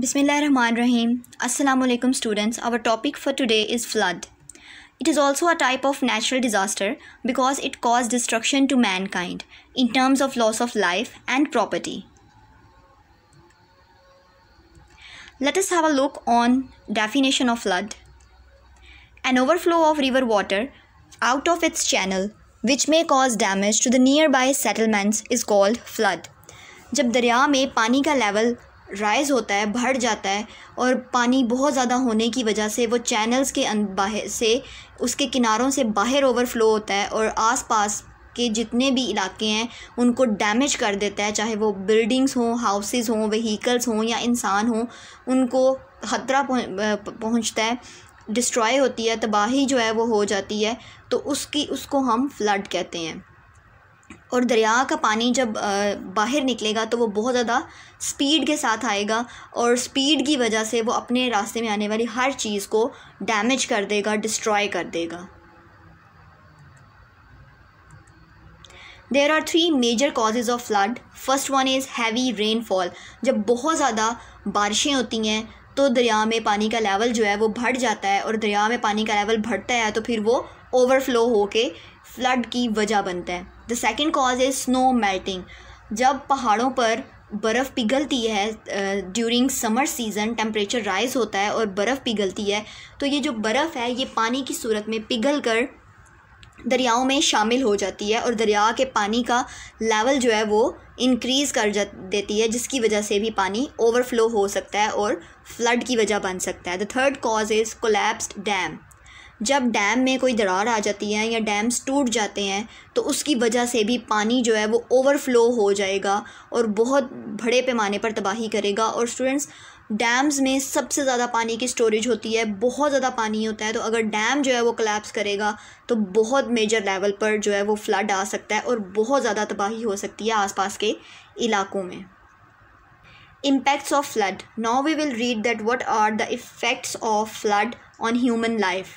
Bismillah Rahim. Assalamu alaikum students. Our topic for today is flood. It is also a type of natural disaster because it caused destruction to mankind in terms of loss of life and property. Let us have a look on definition of flood. An overflow of river water out of its channel which may cause damage to the nearby settlements is called flood. जब दरिया में पानी का level rise होता है बढ़ जाता है और पानी बहुत ज़्यादा होने की वजह से वो चैनल्स के अं-, बाहर से उसके किनारों से बाहर ओवरफ्लो होता है और आसपास के जितने भी इलाके हैं उनको डैमेज कर देता है चाहे वो बिल्डिंग्स हों हाउसेस हों व्हीकल्स हों या इंसान हों उनको खतरा पहुंचता है डिस्ट्रॉय होती है तबाही जो है वो हो जाती है तो उसकी उसको हम फ्लड कहते हैं और दरिया का पानी जब बाहर निकलेगा तो वो बहुत ज़्यादा स्पीड के साथ आएगा और स्पीड की वजह से वो अपने रास्ते में आने वाली हर चीज़ को डैमेज कर देगा डिस्ट्रॉय कर देगा there are three major causes of flood first one is heavy rainfall जब बहुत ज़्यादा बारिशें होती हैं तो दरिया में पानी का लेवल जो है वो बढ़ जाता है और दरिया में पानी का लेवल बढ़ता है तो फिर वो ओवरफ्लो होके फ्लड की वजह बनता है the second cause is snow melting जब पहाड़ों पर बर्फ़ पिघलती है during summer season temperature rise होता है और बर्फ़ पिघलती है तो ये जो बर्फ़ है ये पानी की सूरत में पिघल कर दरियाओं में शामिल हो जाती है और दरिया के पानी का लेवल जो है वो इंक्रीज़ कर जा देती है जिसकी वजह से भी पानी ओवरफ्लो हो सकता है और फ्लड की वजह बन सकता है the third cause is collapsed dam जब डैम में कोई दरार आ जाती है या डैम्स टूट जाते हैं तो उसकी वजह से भी पानी जो है वो ओवरफ्लो हो जाएगा और बहुत बड़े पैमाने पर तबाही करेगा और स्टूडेंट्स डैम्स में सबसे ज़्यादा पानी की स्टोरेज होती है बहुत ज़्यादा पानी होता है तो अगर डैम जो है वो कलेप्स करेगा तो बहुत मेजर लेवल पर जो है वो फ्लड आ सकता है और बहुत ज़्यादा तबाही हो सकती है आसपास के इलाकों में impacts of flood now we will read that what are the effects of flood on human life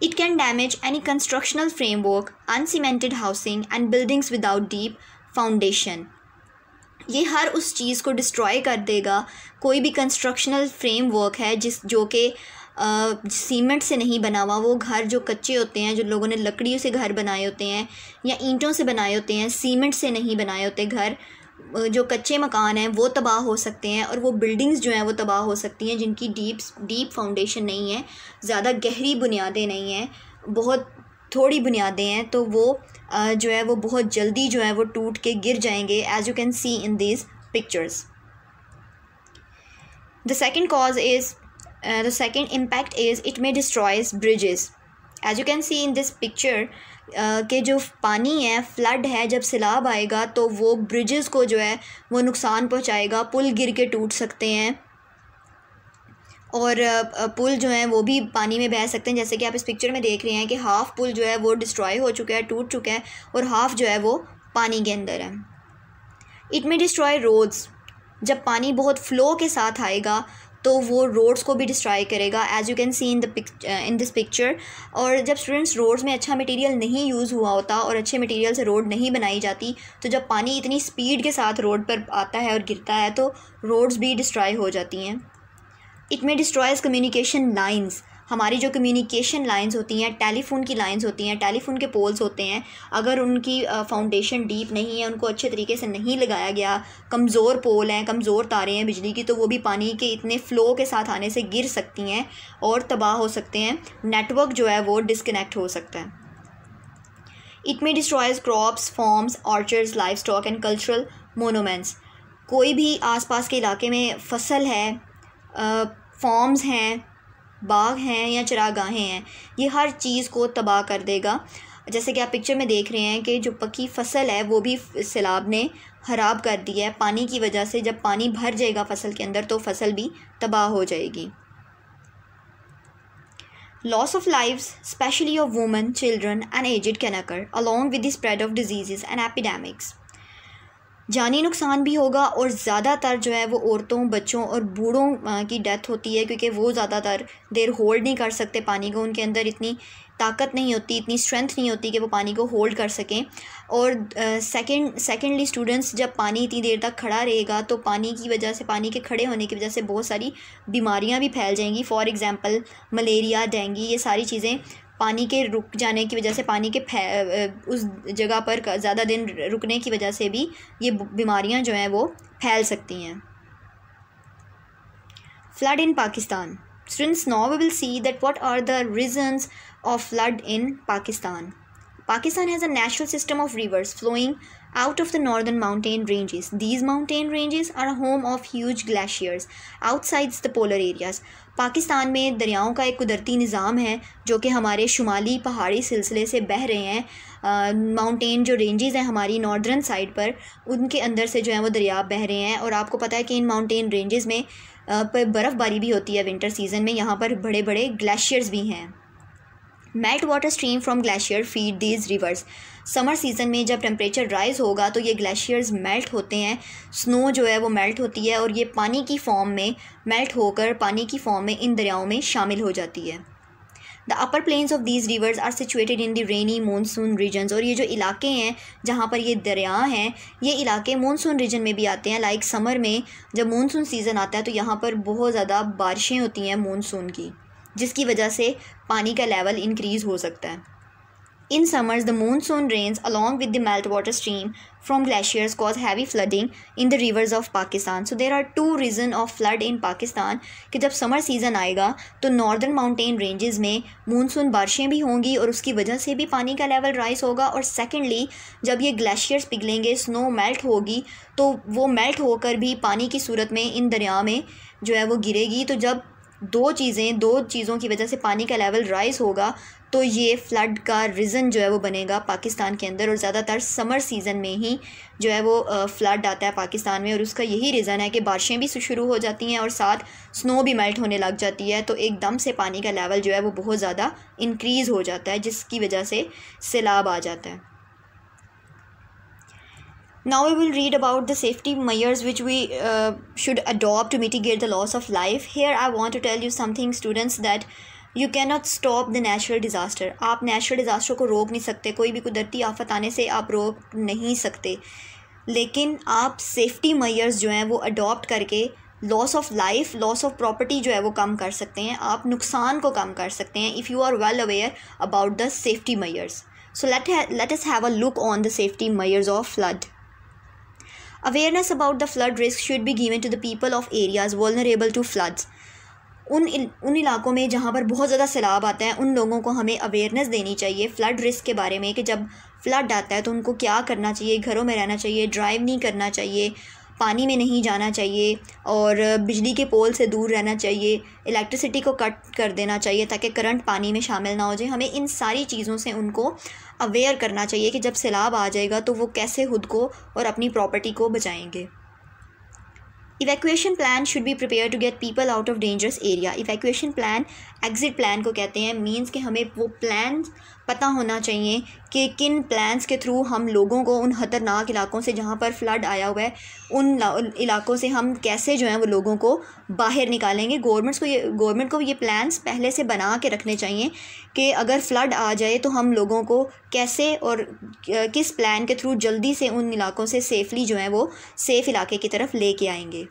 It can damage any constructional framework, uncemented housing and buildings without deep foundation. ये हर उस चीज़ को डिस्ट्रॉय कर देगा कोई भी constructional framework है जिस जो कि सीमेंट से नहीं बना हुआ वो घर जो कच्चे होते हैं जो लोगों ने लकड़ियों से घर बनाए होते हैं या ईंटों से बनाए होते हैं सीमेंट से नहीं बनाए होते घर जो कच्चे मकान हैं वो तबाह हो सकते हैं और वो बिल्डिंग्स जो हैं वो तबाह हो सकती हैं जिनकी डीप डीप फाउंडेशन नहीं है ज़्यादा गहरी बुनियादें नहीं हैं बहुत थोड़ी बुनियादें हैं तो वो जो है वो बहुत जल्दी जो है वो टूट के गिर जाएंगे as you can see in these pictures the second cause is the second impact is it may destroys bridges as you can see in this picture के जो पानी है फ्लड है जब सैलाब आएगा तो वो ब्रिजेस को जो है वो नुकसान पहुंचाएगा पुल गिर के टूट सकते हैं और पुल जो है वो भी पानी में बह सकते हैं जैसे कि आप इस पिक्चर में देख रहे हैं कि हाफ़ पुल जो है वो डिस्ट्रॉय हो चुका है टूट चुका है और हाफ़ जो है वो पानी के अंदर है इट में डिस्ट्रॉय रोड्स जब पानी बहुत फ़्लो के साथ आएगा तो वो रोड्स को भी डिस्ट्रॉय करेगा as you can see in the in this picture और जब स्टूडेंट्स रोड्स में अच्छा मटेरियल नहीं यूज़ हुआ होता और अच्छे मटेरियल से रोड नहीं बनाई जाती तो जब पानी इतनी स्पीड के साथ रोड पर आता है और गिरता है तो रोड्स भी डिस्ट्रॉय हो जाती हैं it may destroys communication lines हमारी जो कम्युनिकेशन लाइंस होती हैं टेलीफोन की लाइंस होती हैं टेलीफोन के पोल्स होते हैं अगर उनकी फाउंडेशन डीप नहीं है उनको अच्छे तरीके से नहीं लगाया गया कमज़ोर पोल हैं कमज़ोर तारे हैं बिजली की तो वो भी पानी के इतने फ़्लो के साथ आने से गिर सकती हैं और तबाह हो सकते हैं नेटवर्क जो है वो डिसकनेक्ट हो सकता है it may destroys crops farms orchards livestock and cultural monuments कोई भी आसपास के इलाके में फसल है फॉर्म्स हैं बाग हैं या चरागाहें हैं ये हर चीज़ को तबाह कर देगा जैसे कि आप पिक्चर में देख रहे हैं कि जो पकी फसल है वो भी सैलाब ने ख़राब कर दी है पानी की वजह से जब पानी भर जाएगा फसल के अंदर तो फसल भी तबाह हो जाएगी loss of life specially of women, children and aged can occur along with the spread of diseases and epidemics. जानी नुकसान भी होगा और ज़्यादातर जो है वो औरतों बच्चों और बूढ़ों की डेथ होती है क्योंकि वो ज़्यादातर देर होल्ड नहीं कर सकते पानी को उनके अंदर इतनी ताकत नहीं होती इतनी स्ट्रेंथ नहीं होती कि वो पानी को होल्ड कर सकें और सेकंड सेकंडली स्टूडेंट्स जब पानी इतनी देर तक खड़ा रहेगा तो पानी की वजह से पानी के खड़े होने की वजह से बहुत सारी बीमारियां भी फैल जाएंगी फॉर एग्ज़ाम्पल मलेरिया डेंगी ये सारी चीज़ें पानी के रुक जाने की वजह से पानी के उस जगह पर ज़्यादा दिन रुकने की वजह से भी ये बीमारियाँ जो हैं वो फैल सकती हैं flood in Pakistan students now we will see that what are the reasons of flood in Pakistan Pakistan has a natural system of rivers flowing out of the northern mountain ranges. These mountain ranges are home of huge glaciers outside the polar areas. Pakistan में दरियाओं का एक कुदरती निज़ाम है जो कि हमारे शुमाली पहाड़ी सिलसिले से बह रहे हैं माउंटेन जो रेंजेस हैं हमारी नॉर्दर्न साइड पर उनके अंदर से जो है वो दरिया बह रहे हैं और आपको पता है कि इन माउंटेन रेंजेस में बर्फ़बारी भी होती है विंटर सीज़न में यहाँ पर बड़े बड़े ग्लेशियर्स भी हैं melt water stream from glacier feed these rivers summer season में जब टेम्परेचर राइज़ होगा तो ये ग्लेशियर्स मेल्ट होते हैं स्नो जो है वो मेल्ट होती है और ये पानी की फॉर्म में मेल्ट होकर पानी की फॉर्म में इन दरियाओं में शामिल हो जाती है the upper plains of these rivers are situated in the rainy monsoon region और ये जो इलाके हैं जहाँ पर ये दरिया हैं ये इलाके मानसून रीजन में भी आते हैं लाइक समर में जब मानसून सीज़न आता है तो यहाँ पर बहुत ज़्यादा बारिशें होती हैं मानसून की जिसकी वजह से पानी का लेवल इंक्रीज हो सकता है in summers the monsoon rains along with the melt water stream from glaciers cause heavy flooding in the rivers of Pakistan so there are two reason of flood in Pakistan कि जब समर सीज़न आएगा तो northern mountain ranges में monsoon बारिशें भी होंगी और उसकी वजह से भी पानी का लेवल राइज होगा और सेकेंडली जब ये ग्लेशियर्स पिघलेंगे स्नो मेल्ट होगी तो वो मेल्ट होकर भी पानी की सूरत में इन दरिया में जो है वो गिरेगी तो जब दो चीज़ें दो चीज़ों की वजह से पानी का लेवल राइज़ होगा तो ये फ्लड का रीज़न जो है वो बनेगा पाकिस्तान के अंदर और ज़्यादातर समर सीज़न में ही जो है वो फ्लड आता है पाकिस्तान में और उसका यही रीज़न है कि बारिशें भी शुरू हो जाती हैं और साथ स्नो भी मेल्ट होने लग जाती है तो एकदम से पानी का लेवल जो है वो बहुत ज़्यादा इंक्रीज़ हो जाता है जिसकी वजह से सैलाब आ जाता है Now we will read about the safety measures which we uh, should adopt to mitigate the loss of life. Here I want to tell you something students that you can not stop the natural disaster आप natural disaster को रोक नहीं सकते कोई भी कुदरती आफत आने से आप रोक नहीं सकते लेकिन आप सेफ्टी मैयर्स जो हैं वो अडोप्ट करके loss of life loss of property जो है वो कम कर सकते हैं आप नुकसान को कम कर सकते हैं if you are well aware about the safety measures so let let's have a look on the safety measures of flood awareness about the flood risk should be given to the people of areas vulnerable to floods उन उन इलाकों में जहाँ पर बहुत ज़्यादा सैलाब आता है उन लोगों को हमें अवेयरनेस देनी चाहिए फ़्लड रिस्क के बारे में कि जब फ्लड आता है तो उनको क्या करना चाहिए घरों में रहना चाहिए ड्राइव नहीं करना चाहिए पानी में नहीं जाना चाहिए और बिजली के पोल से दूर रहना चाहिए इलेक्ट्रिसिटी को कट कर देना चाहिए ताकि करंट पानी में शामिल ना हो जाए हमें इन सारी चीज़ों से उनको अवेयर करना चाहिए कि जब सैलाब आ जाएगा तो वो कैसे खुद को और अपनी प्रॉपर्टी को बचाएंगे evacuation plan should be prepare to get people out of dangerous area evacuation plan exit plan को कहते हैं मीन्स कि हमें वो प्लान पता होना चाहिए कि किन प्लान्स के थ्रू हम लोगों को उन ख़तरनाक इलाकों से जहाँ पर फ्लड आया हुआ है उन इलाकों से हम कैसे जो है वो लोगों को बाहर निकालेंगे गवर्नमेंट्स को ये गवर्नमेंट को ये प्लान्स पहले से बना के रखने चाहिए कि अगर फ़्लड आ जाए तो हम लोगों को कैसे और किस प्लान के थ्रू जल्दी से उन इलाकों से सेफ़ली जो है वो सेफ़ इलाके की तरफ ले आएंगे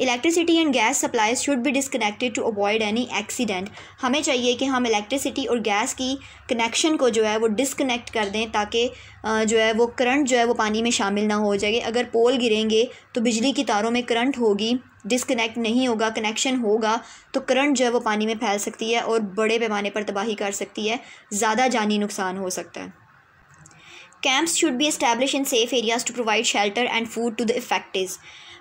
electricity and gas supplies should be disconnected to avoid any accident हमें चाहिए कि हम इलेक्ट्रिसिटी और गैस की कनेक्शन को जो है वो डिसकनेक्ट कर दें ताकि जो है वो करंट जो है वो पानी में शामिल ना हो जाए अगर पोल गिरेंगे तो बिजली की तारों में करंट होगी डिसकनेक्ट नहीं होगा कनेक्शन होगा तो करंट जो है वो पानी में फैल सकती है और बड़े पैमाने पर तबाही कर सकती है ज़्यादा जानी नुकसान हो सकता है camps should be establish in safe areas to provide shelter and food to the affectees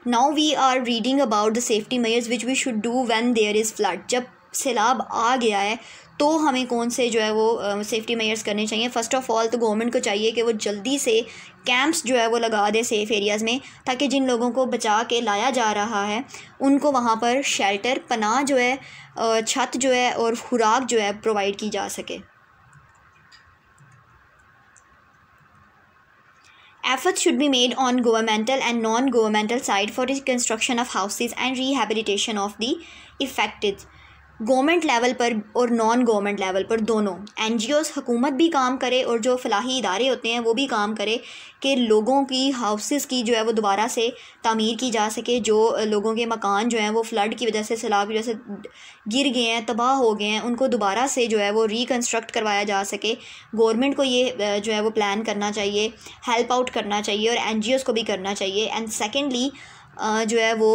now we are reading about the safety measures which we should do when there is flood जब सैलाब आ गया है तो हमें कौन से जो है वो सेफ्टी uh, मेयर्स करने चाहिए फ़र्स्ट ऑफ़ ऑल तो गवर्नमेंट को चाहिए कि वो जल्दी से कैंप्स जो है वो लगा दे सेफ़ एरियाज़ में ताकि जिन लोगों को बचा के लाया जा रहा है उनको वहाँ पर शेल्टर पनाह जो है छत जो है और खुराक जो है प्रोवाइड की जा सके Efforts should be made on governmental and non-governmental side for reconstruction of houses and rehabilitation of the affected. Government level पर और नॉन गवर्नमेंट लेवल पर दोनों एन जी ओज़ हुकूमत भी काम करे और जो फलाही इदारे होते हैं वो भी काम करे कि लोगों की हाउसेस की जो है वो दोबारा से तमीर की जा सके जो लोगों के मकान जो हैं वो फ्लड की वजह से सैलाब की वजह से गिर गए हैं तबाह हो गए हैं उनको दोबारा से जो है वो रिकन्स्ट्रक्ट करवाया जा सके गवर्नमेंट को ये जो है वो प्लान करना चाहिए हेल्प आउट करना चाहिए और एन जी ओज़ को भी करना चाहिए एंड सेकेंडली जो है वो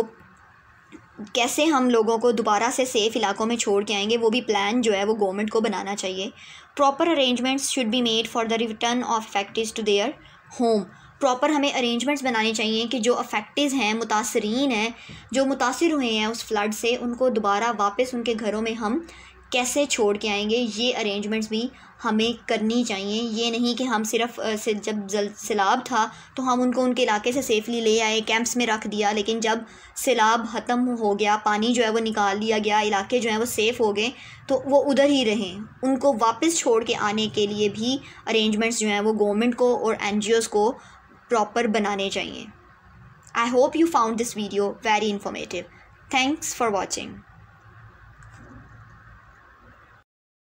कैसे हम लोगों को दोबारा से सेफ़ इलाकों में छोड़ के आएंगे वो भी प्लान जो है वो गवर्नमेंट को बनाना चाहिए proper arrangements should be made for the return of factories to their home proper हमें अरेंजमेंट्स बनाने चाहिए कि जो अफेक्टिज़ हैं मुतासरीन हैं जो मुतासर हुए हैं उस फ्लड से उनको दोबारा वापस उनके घरों में हम कैसे छोड़ के आएंगे ये अरेंजमेंट्स भी हमें करनी चाहिए ये नहीं कि हम सिर्फ से जब जल सैलाब था तो हम उनको उनके इलाके से सेफली ले आए कैंप्स में रख दिया लेकिन जब सैलाब ख़त्म हो गया पानी जो है वो निकाल दिया गया इलाके जो हैं वो सेफ़ हो गए तो वो उधर ही रहें उनको वापस छोड़ के आने के लिए भी अरेंजमेंट्स जो हैं वो गवर्नमेंट को और एन को प्रॉपर बनाने चाहिए I hope you found this video very informative thanks for watching